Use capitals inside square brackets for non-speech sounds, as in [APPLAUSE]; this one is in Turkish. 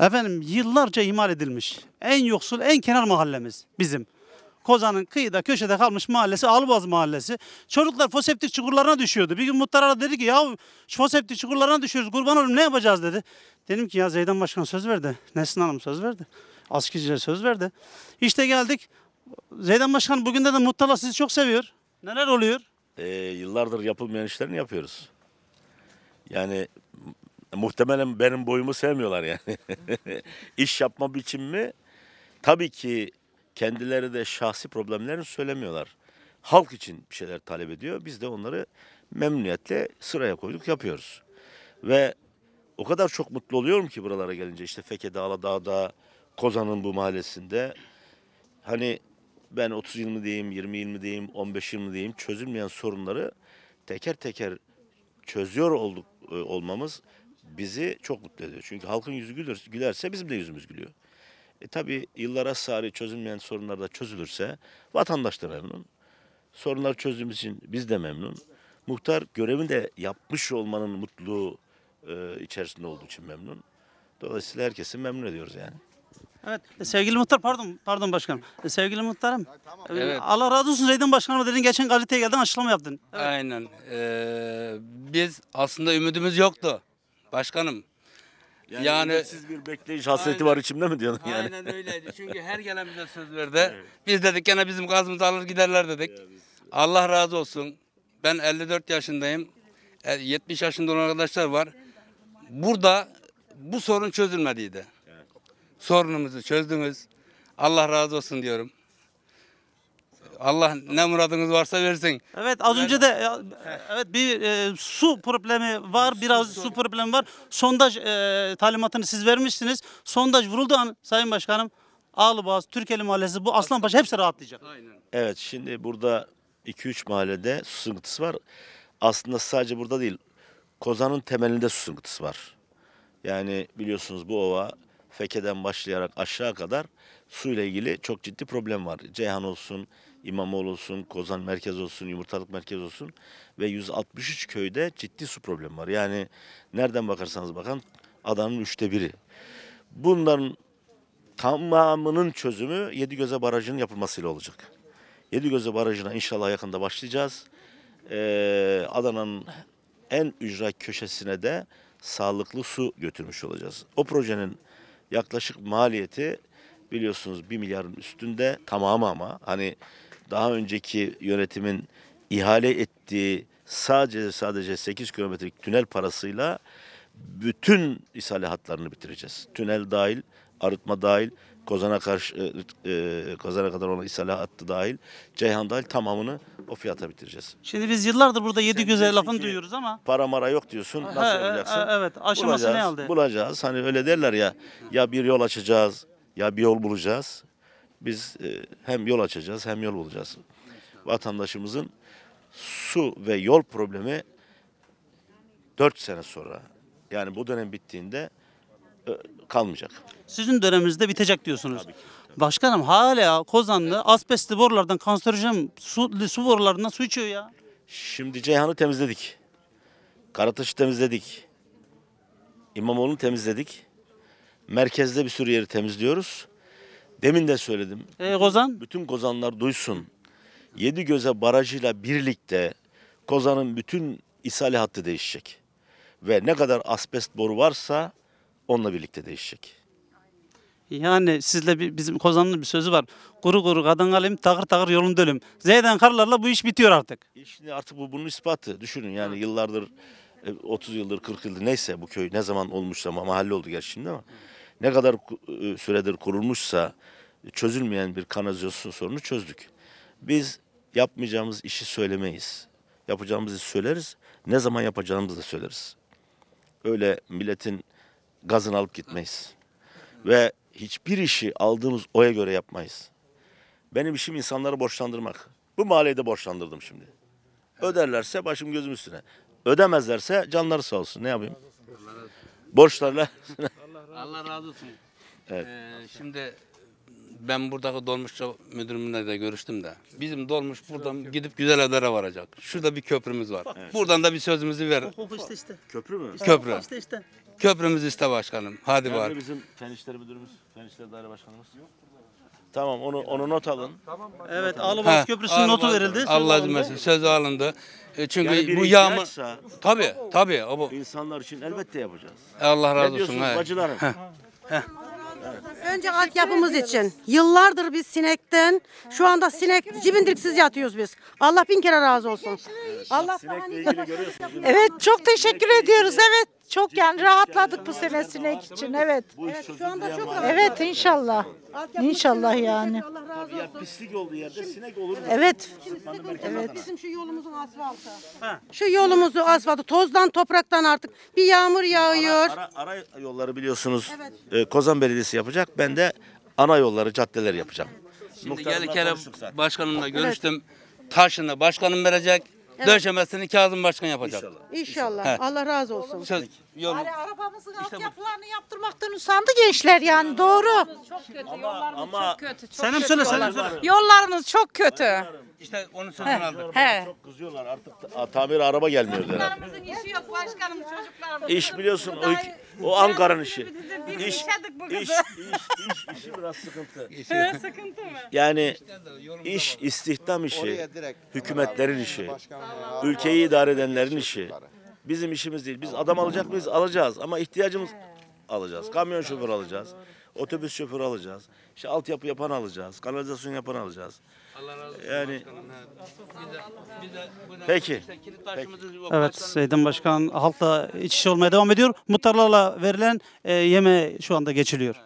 Efendim yıllarca imal edilmiş. En yoksul, en kenar mahallemiz bizim. Kozan'ın kıyıda köşede kalmış mahallesi Albaz Mahallesi. Çocuklar foseptik çukurlarına düşüyordu. Bir gün muhtar dedi ki ya foseptik çukurlarına düşüyoruz kurban olun ne yapacağız dedi. Dedim ki ya Zeydan Başkan söz verdi. Nesrin Hanım söz verdi. Askiciler söz verdi. İşte geldik. Zeydan Başkan bugün de, de sizi çok seviyor. Neler oluyor? Ee, yıllardır yapılmayan işlerini yapıyoruz. Yani Muhtemelen benim boyumu sevmiyorlar yani. [LAUGHS] İş yapma biçim mi? tabii ki kendileri de şahsi problemlerini söylemiyorlar. Halk için bir şeyler talep ediyor. Biz de onları memnuniyetle sıraya koyduk yapıyoruz. Ve o kadar çok mutlu oluyorum ki buralara gelince işte Feke Dağla Dağ'da, Kozan'ın bu mahallesinde. Hani ben 30 yıl mı diyeyim, 20 yıl mı diyeyim, 15 yıl mı diyeyim çözülmeyen sorunları teker teker çözüyor olduk e, olmamız bizi çok mutlu ediyor. Çünkü halkın yüzü gülür, gülerse bizim de yüzümüz gülüyor. E tabi yıllara sari çözülmeyen sorunlar da çözülürse vatandaş da memnun. Sorunlar çözdüğümüz için biz de memnun. Muhtar görevini de yapmış olmanın mutluluğu e, içerisinde olduğu için memnun. Dolayısıyla herkesi memnun ediyoruz yani. Evet e, sevgili muhtar pardon pardon başkanım. E, sevgili muhtarım e, evet. Allah razı olsun Reydan Başkanım dedin geçen gazeteye geldin açıklama yaptın. Evet. Aynen ee, biz aslında ümidimiz yoktu. Başkanım. Yani, yani siz bir bekleyiş hasreti aynen, var içimde mi diyorsun yani? Aynen [LAUGHS] öyleydi. Çünkü her gelen bize söz verdi. Evet. Biz dedik gene bizim gazımızı alır giderler dedik. Ya biz, Allah razı olsun. Ben 54 yaşındayım. 70 e, yaşında olan arkadaşlar var. Burada bu sorun çözülmediydi. Sorunumuzu Sorununuzu çözdünüz. Allah razı olsun diyorum. Allah ne muradınız varsa versin. Evet az önce de evet bir e, su problemi var. Biraz su, su problemi var. Sondaj e, talimatını siz vermişsiniz. Sondaj vuruldu an Sayın Başkanım Ağlıboğaz, Türkeli Mahallesi bu Aslanpaşa hepsi rahatlayacak. Aynen. Evet şimdi burada 2-3 mahallede su sıkıntısı var. Aslında sadece burada değil. Kozan'ın temelinde su sıkıntısı var. Yani biliyorsunuz bu ova fekeden başlayarak aşağı kadar suyla ilgili çok ciddi problem var. Ceyhan olsun, İmamoğlu olsun, Kozan Merkez olsun, Yumurtalık Merkez olsun ve 163 köyde ciddi su problemi var. Yani nereden bakarsanız bakın adanın üçte biri. Bunların tamamının çözümü Yedigöze Barajı'nın yapılmasıyla olacak. Yedigöze Barajı'na inşallah yakında başlayacağız. Ee, Adana'nın en ücra köşesine de sağlıklı su götürmüş olacağız. O projenin yaklaşık maliyeti biliyorsunuz 1 milyarın üstünde tamamı ama hani daha önceki yönetimin ihale ettiği sadece sadece 8 kilometrelik tünel parasıyla bütün ishal hatlarını bitireceğiz. Tünel dahil arıtma dahil, Kozan'a karşı e, e Kozan'a kadar ona ishala attı dahil, Ceyhan dahil tamamını o fiyata bitireceğiz. Şimdi biz yıllardır burada yedi güzel lafını duyuyoruz ama para mara yok diyorsun. Nasıl he, yapacaksın? He, evet, aşaması bulacağız, ne aldı? Bulacağız. Hani öyle derler ya. Ya bir yol açacağız, ya bir yol bulacağız. Biz e, hem yol açacağız, hem yol bulacağız. Vatandaşımızın su ve yol problemi 4 sene sonra yani bu dönem bittiğinde e, kalmayacak. Sizin döneminizde bitecek diyorsunuz. Tabii ki. Başkanım hala Kozanlı asbestli borulardan kanserojen su, su borularından su içiyor ya. Şimdi Ceyhan'ı temizledik. Karataş'ı temizledik. İmamoğlu'nu temizledik. Merkezde bir sürü yeri temizliyoruz. Demin de söyledim. E, Kozan? Bütün Kozanlar duysun. Yedi Göze Barajı'yla birlikte Kozan'ın bütün ishali hattı değişecek. Ve ne kadar asbest boru varsa onunla birlikte değişecek. Yani sizle bizim Kozan'ın bir sözü var. Kuru kuru kadın kalayım, takır takır yolunda ölüm. Zeyden karlarla bu iş bitiyor artık. Şimdi artık bu bunun ispatı. Düşünün yani yıllardır 30 e, yıldır 40 yıldır neyse bu köy ne zaman olmuşsa mahalle oldu gerçi şimdi ama ne kadar e, süredir kurulmuşsa e, çözülmeyen bir kanalizasyon sorunu çözdük. Biz yapmayacağımız işi söylemeyiz. yapacağımızı söyleriz. Ne zaman yapacağımızı da söyleriz. Öyle milletin gazını alıp gitmeyiz. Ve hiçbir işi aldığımız oya göre yapmayız. Benim işim insanları borçlandırmak. Bu mahalleyi de borçlandırdım şimdi. Öderlerse başım gözüm üstüne. Ödemezlerse canları sağ olsun. Ne yapayım? Borçlarla. [LAUGHS] Allah razı olsun. Evet. Ee, şimdi ben buradaki dolmuşçu müdürümle de görüştüm de. Bizim dolmuş buradan gidip güzel adara varacak. Şurada bir köprümüz var. Evet. Buradan da bir sözümüzü ver. Hop işte işte. Köprü mü? Köprü. Hop işte işte. Köprümüz işte başkanım. Hadi var. Bizim fen müdürümüz, fenişler işleri daire başkanımız. Tamam onu onu not alın. Tamam, evet Ağlabaz Köprüsü'nün notu verildi. Allah cümlesi söz alındı. E, çünkü yani bu yağma tabi tabi bu İnsanlar için elbette yapacağız. Allah razı olsun. Ne diyorsunuz bacılarım? Önce altyapımız için. Yıllardır biz sinekten, şu anda sinek cibindirksiz yatıyoruz biz. Allah bin kere razı olsun. Allah Evet çok teşekkür ediyoruz. Evet çok yani rahatladık bu sene sinek için. Evet. Evet şu anda çok rahat. Evet inşallah. İnşallah yani. Allah razı olsun. Ya pislik olduğu yerde sinek olur. Evet. Evet. Bizim şu yolumuzun asfaltı. Ha. Şu yolumuzu asfaltı tozdan topraktan artık bir yağmur yağıyor. Ara, ara yolları biliyorsunuz Evet. E, Kozan Belediyesi yapacak. Ben de ana yolları, caddeler yapacağım. Şimdi Muhtarımla gelirken başkanımla görüştüm. Taşını başkanım verecek. Döşemesini Kazım Başkan yapacak. İnşallah. İnşallah. Allah razı olsun. Söz yolun. Bari arabamızın İşte bu- yaptırmaktan usandı gençler yani doğru. Çok kötü. Yollarımız çok kötü. Çok söyle senem söyle. Yollarımız çok kötü. İşte onun sözünü aldık. He. Çok kızıyorlar artık tamir araba gelmiyor diyorlar. Çocuklarımızın işi yok başkanım çocuklarımız. İş biliyorsun o, o Ankara'nın işi. Bir İş, yaşadık bu kızı. İş iş, iş, işi biraz sıkıntı. [LAUGHS] Sıkıntı mı? Yani iş istihdam işi, hükümetlerin işi, ülkeyi idare edenlerin işi. Bizim işimiz değil. Biz adam alacak mıyız? Alacağız ama ihtiyacımız alacağız. Kamyon şoförü alacağız. Otobüs şoförü alacağız. İşte altyapı yapan alacağız. Kanalizasyon yapan alacağız. Yani- başkanım. Peki. Evet Seydan Başkan halkla iç içe olmaya devam ediyor. Muhtarlarla verilen e, yeme şu anda geçiliyor.